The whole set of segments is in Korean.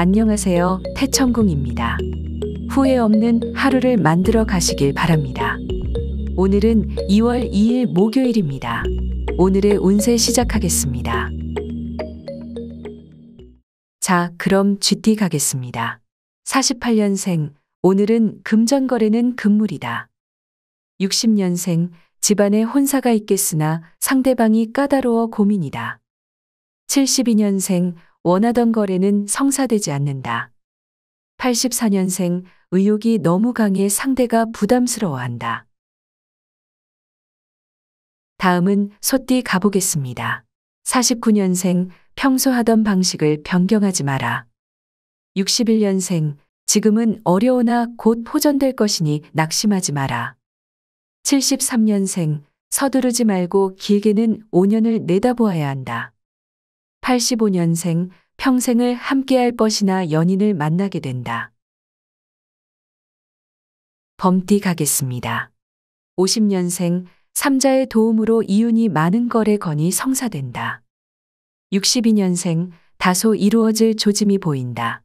안녕하세요. 태천궁입니다. 후회 없는 하루를 만들어 가시길 바랍니다. 오늘은 2월 2일 목요일입니다. 오늘의 운세 시작하겠습니다. 자, 그럼 GT 가겠습니다. 48년생, 오늘은 금전거래는 금물이다. 60년생, 집안에 혼사가 있겠으나 상대방이 까다로워 고민이다. 72년생, 원하던 거래는 성사되지 않는다. 84년생 의욕이 너무 강해 상대가 부담스러워한다. 다음은 소띠 가보겠습니다. 49년생 평소 하던 방식을 변경하지 마라. 61년생 지금은 어려우나 곧포전될 것이니 낙심하지 마라. 73년생 서두르지 말고 길게는 5년을 내다보아야 한다. 85년생 평생을 함께할 것이나 연인을 만나게 된다. 범띠가겠습니다. 50년생 삼자의 도움으로 이윤이 많은 거래 건이 성사된다. 62년생 다소 이루어질 조짐이 보인다.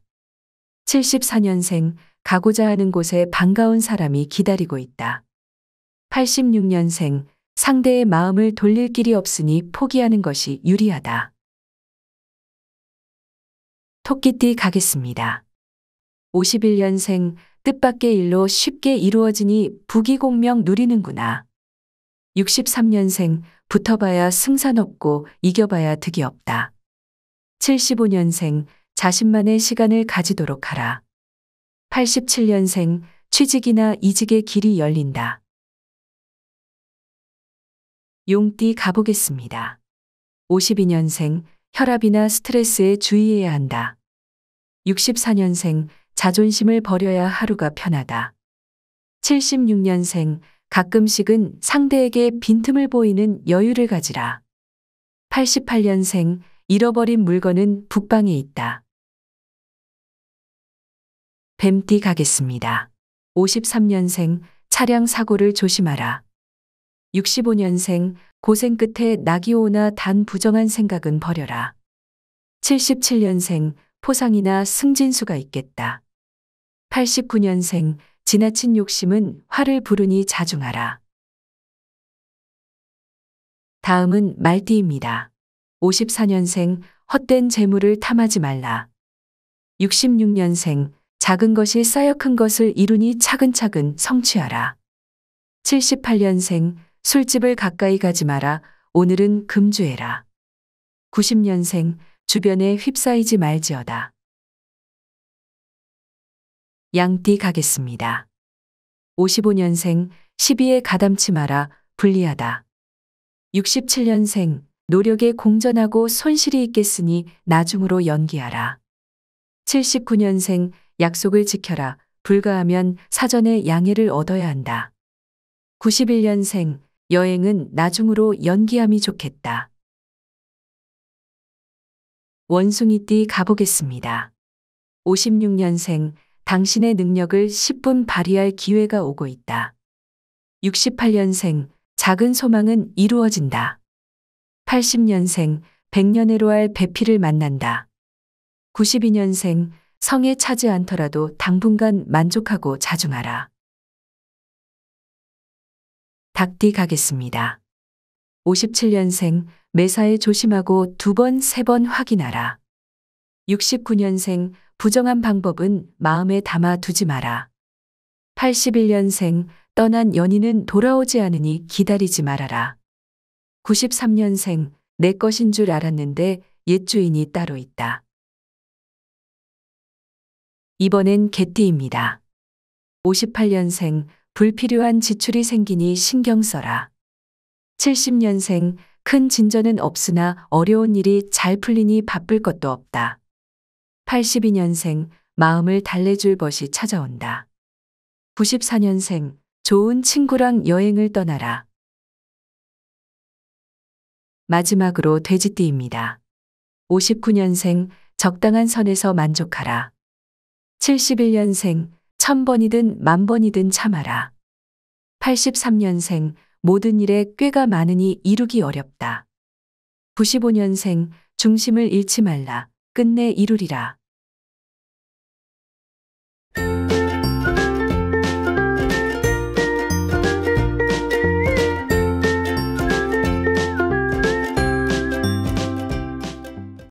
74년생 가고자 하는 곳에 반가운 사람이 기다리고 있다. 86년생 상대의 마음을 돌릴 길이 없으니 포기하는 것이 유리하다. 토끼띠 가겠습니다. 51년생 뜻밖의 일로 쉽게 이루어지니 부귀공명 누리는구나. 63년생 붙어봐야 승산 없고 이겨봐야 득이 없다. 75년생 자신만의 시간을 가지도록 하라. 87년생 취직이나 이직의 길이 열린다. 용띠 가보겠습니다. 52년생 혈압이나 스트레스에 주의해야 한다. 64년생 자존심을 버려야 하루가 편하다. 76년생 가끔씩은 상대에게 빈틈을 보이는 여유를 가지라. 88년생 잃어버린 물건은 북방에 있다. 뱀띠 가겠습니다. 53년생 차량 사고를 조심하라. 65년생 고생 끝에 낙이 오나 단 부정한 생각은 버려라. 77년생 포상이나 승진수가 있겠다. 89년생 지나친 욕심은 화를 부르니 자중하라. 다음은 말띠입니다. 54년생 헛된 재물을 탐하지 말라. 66년생 작은 것이 쌓여 큰 것을 이루니 차근차근 성취하라. 78년생 술집을 가까이 가지 마라. 오늘은 금주해라. 90년생 주변에 휩싸이지 말지어다. 양띠 가겠습니다. 55년생 시비에 가담치 마라. 불리하다. 67년생 노력에 공전하고 손실이 있겠으니 나중으로 연기하라. 79년생 약속을 지켜라. 불가하면 사전에 양해를 얻어야 한다. 91년생 여행은 나중으로 연기함이 좋겠다. 원숭이띠 가보겠습니다. 56년생 당신의 능력을 10분 발휘할 기회가 오고 있다. 68년생 작은 소망은 이루어진다. 80년생 100년해로 할 배필을 만난다. 92년생 성에 차지 않더라도 당분간 만족하고 자중하라. 닭띠 가겠습니다. 57년생 매사에 조심하고 두 번, 세 번 확인하라. 69년생 부정한 방법은 마음에 담아 두지 마라. 81년생 떠난 연인은 돌아오지 않으니 기다리지 말아라. 93년생 내 것인 줄 알았는데 옛 주인이 따로 있다. 이번엔 개띠입니다. 58년생 불필요한 지출이 생기니 신경 써라. 70년생 큰 진전은 없으나 어려운 일이 잘 풀리니 바쁠 것도 없다. 82년생 마음을 달래줄 것이 찾아온다. 94년생 좋은 친구랑 여행을 떠나라. 마지막으로 돼지띠입니다. 59년생 적당한 선에서 만족하라. 71년생 천번이든 만번이든 참아라. 83년생 모든 일에 꾀가 많으니 이루기 어렵다. 95년생 중심을 잃지 말라. 끝내 이루리라.